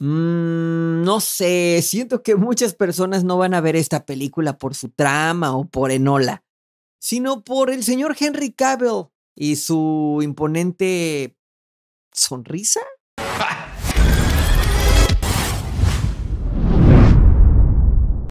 Mmm, no sé, siento que muchas personas no van a ver esta película por su trama o por Enola, sino por el señor Henry Cavill y su imponente sonrisa.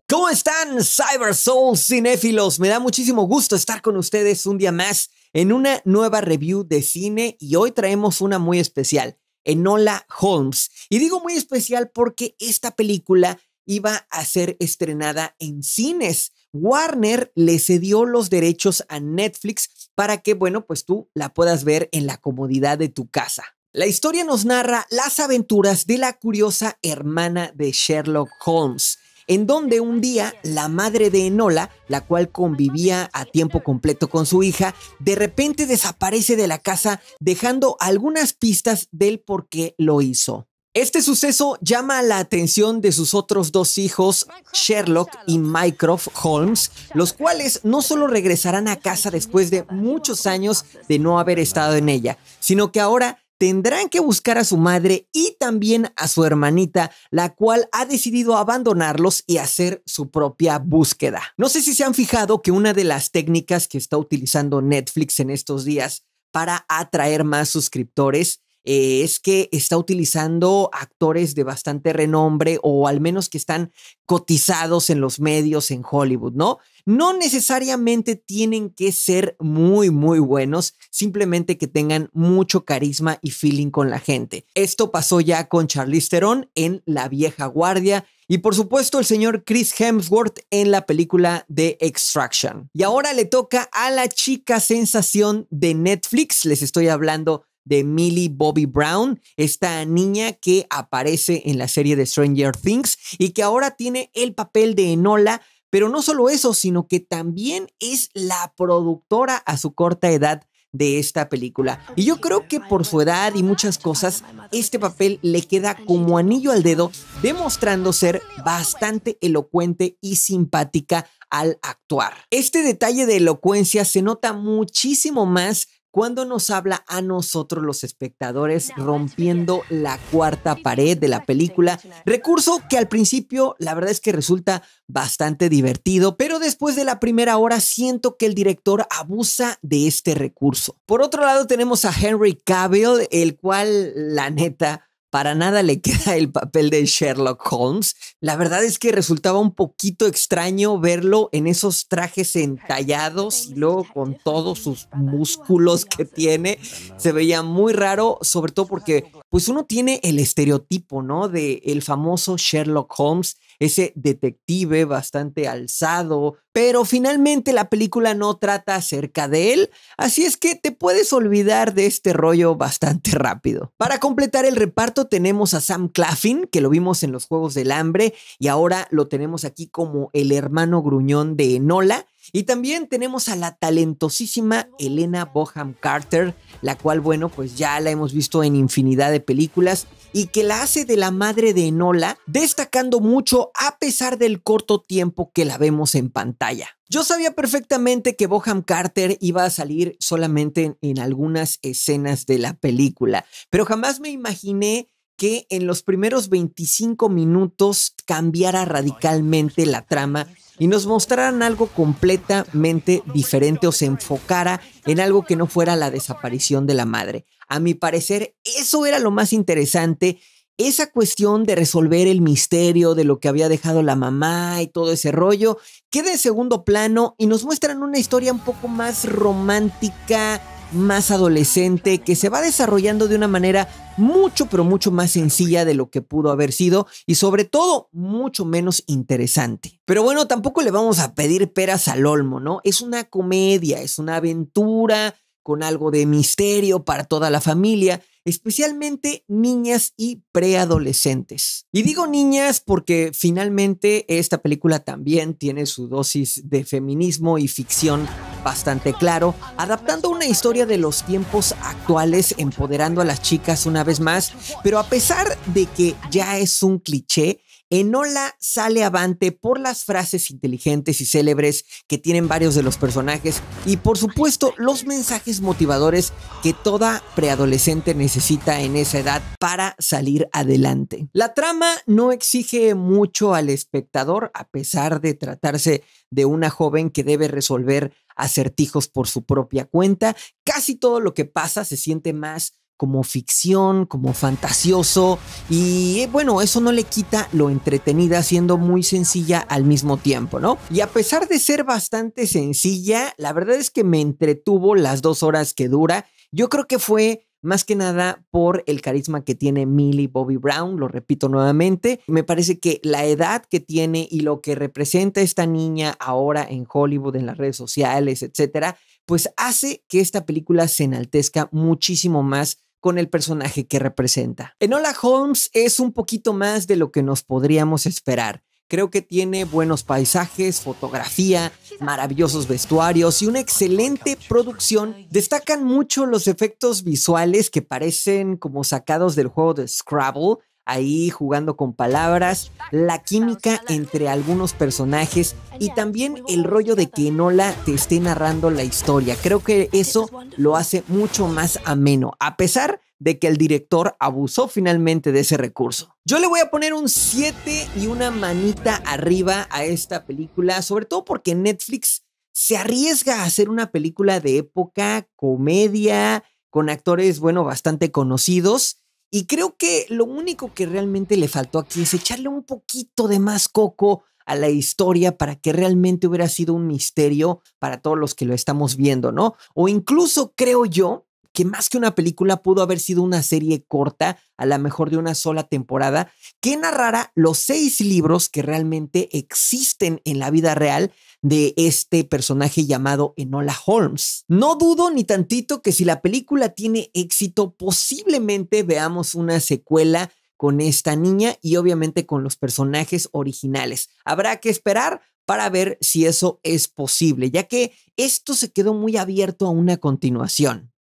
¿Cómo están, Cyber Souls cinéfilos? Me da muchísimo gusto estar con ustedes un día más en una nueva review de cine y hoy traemos una muy especial. Enola Holmes. Y digo muy especial porque esta película iba a ser estrenada en cines. Warner le cedió los derechos a Netflix para que, bueno, pues tú la puedas ver en la comodidad de tu casa. La historia nos narra las aventuras de la curiosa hermana de Sherlock Holmes, en donde un día la madre de Enola, la cual convivía a tiempo completo con su hija, de repente desaparece de la casa dejando algunas pistas del por qué lo hizo. Este suceso llama la atención de sus otros dos hijos, Sherlock y Mycroft Holmes, los cuales no solo regresarán a casa después de muchos años de no haber estado en ella, sino que ahora tendrán que buscar a su madre y también a su hermanita, la cual ha decidido abandonarlos y hacer su propia búsqueda. No sé si se han fijado que una de las técnicas que está utilizando Netflix en estos días para atraer más suscriptores eh, es que está utilizando actores de bastante renombre o al menos que están cotizados en los medios en Hollywood, ¿no? No necesariamente tienen que ser muy, muy buenos, simplemente que tengan mucho carisma y feeling con la gente. Esto pasó ya con Charlize Theron en La Vieja Guardia y por supuesto el señor Chris Hemsworth en la película de Extraction. Y ahora le toca a la chica sensación de Netflix, les estoy hablando de Millie Bobby Brown, esta niña que aparece en la serie de Stranger Things y que ahora tiene el papel de Enola, pero no solo eso, sino que también es la productora a su corta edad de esta película. Y yo creo que por su edad y muchas cosas, este papel le queda como anillo al dedo, demostrando ser bastante elocuente y simpática al actuar. Este detalle de elocuencia se nota muchísimo más cuando nos habla a nosotros los espectadores rompiendo la cuarta pared de la película, recurso que al principio la verdad es que resulta bastante divertido, pero después de la primera hora siento que el director abusa de este recurso. Por otro lado tenemos a Henry Cavill, el cual la neta para nada le queda el papel de Sherlock Holmes. La verdad es que resultaba un poquito extraño verlo en esos trajes entallados y luego con todos sus músculos que tiene. Se veía muy raro, sobre todo porque pues uno tiene el estereotipo, ¿no? De el famoso Sherlock Holmes, ese detective bastante alzado, pero finalmente la película no trata acerca de él, así es que te puedes olvidar de este rollo bastante rápido. Para completar el reparto tenemos a Sam Claffin, que lo vimos en los Juegos del Hambre y ahora lo tenemos aquí como el hermano gruñón de Enola y también tenemos a la talentosísima Elena Boham Carter, la cual, bueno, pues ya la hemos visto en infinidad de películas y que la hace de la madre de Enola, destacando mucho a pesar del corto tiempo que la vemos en pantalla. Yo sabía perfectamente que Boham Carter iba a salir solamente en, algunas escenas de la película, pero jamás me imaginé que en los primeros 25 minutos cambiara radicalmente la trama y nos mostraran algo completamente diferente o se enfocara en algo que no fuera la desaparición de la madre. A mi parecer, eso era lo más interesante. Esa cuestión de resolver el misterio de lo que había dejado la mamá y todo ese rollo queda en segundo plano y nos muestran una historia un poco más romántica, más adolescente que se va desarrollando de una manera mucho, pero mucho más sencilla de lo que pudo haber sido y sobre todo mucho menos interesante. Pero bueno, tampoco le vamos a pedir peras al olmo, ¿no? Es una comedia, es una aventura con algo de misterio para toda la familia, especialmente niñas y preadolescentes. Y digo niñas porque finalmente esta película también tiene su dosis de feminismo y ficción bastante claro, adaptando una historia de los tiempos actuales, empoderando a las chicas una vez más, pero a pesar de que ya es un cliché, Enola sale avante por las frases inteligentes y célebres que tienen varios de los personajes y por supuesto los mensajes motivadores que toda preadolescente necesita en esa edad para salir adelante. La trama no exige mucho al espectador a pesar de tratarse de una joven que debe resolver acertijos por su propia cuenta. Casi todo lo que pasa se siente más como ficción, como fantasioso y eh, bueno, eso no le quita lo entretenida siendo muy sencilla al mismo tiempo, ¿no? Y a pesar de ser bastante sencilla, la verdad es que me entretuvo las dos horas que dura. Yo creo que fue más que nada por el carisma que tiene Millie Bobby Brown, lo repito nuevamente, me parece que la edad que tiene y lo que representa esta niña ahora en Hollywood, en las redes sociales, etcétera, pues hace que esta película se enaltezca muchísimo más con el personaje que representa. Enola Holmes es un poquito más de lo que nos podríamos esperar. Creo que tiene buenos paisajes, fotografía, maravillosos vestuarios y una excelente producción. Destacan mucho los efectos visuales que parecen como sacados del juego de Scrabble, ahí jugando con palabras, la química entre algunos personajes y también el rollo de que Nola te esté narrando la historia. Creo que eso lo hace mucho más ameno, a pesar de que el director abusó finalmente de ese recurso. Yo le voy a poner un 7 y una manita arriba a esta película, sobre todo porque Netflix se arriesga a hacer una película de época, comedia, con actores, bueno, bastante conocidos y creo que lo único que realmente le faltó aquí es echarle un poquito de más coco a la historia para que realmente hubiera sido un misterio para todos los que lo estamos viendo, ¿no? O incluso creo yo que más que una película pudo haber sido una serie corta, a lo mejor de una sola temporada, que narrara los seis libros que realmente existen en la vida real de este personaje llamado Enola Holmes. No dudo ni tantito que si la película tiene éxito, posiblemente veamos una secuela con esta niña y obviamente con los personajes originales. Habrá que esperar para ver si eso es posible, ya que esto se quedó muy abierto a una continuación.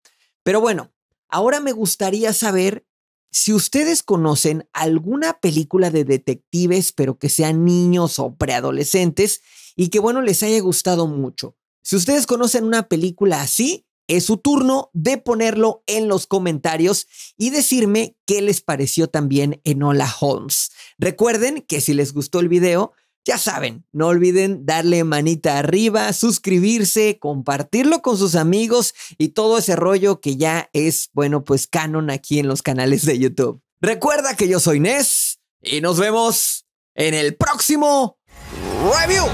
Pero bueno, ahora me gustaría saber si ustedes conocen alguna película de detectives, pero que sean niños o preadolescentes y que bueno les haya gustado mucho. Si ustedes conocen una película así, es su turno de ponerlo en los comentarios y decirme qué les pareció también en Hola Holmes. Recuerden que si les gustó el video, ya saben, no olviden darle manita arriba, suscribirse, compartirlo con sus amigos y todo ese rollo que ya es, bueno, pues canon aquí en los canales de YouTube. Recuerda que yo soy Nes y nos vemos en el próximo review.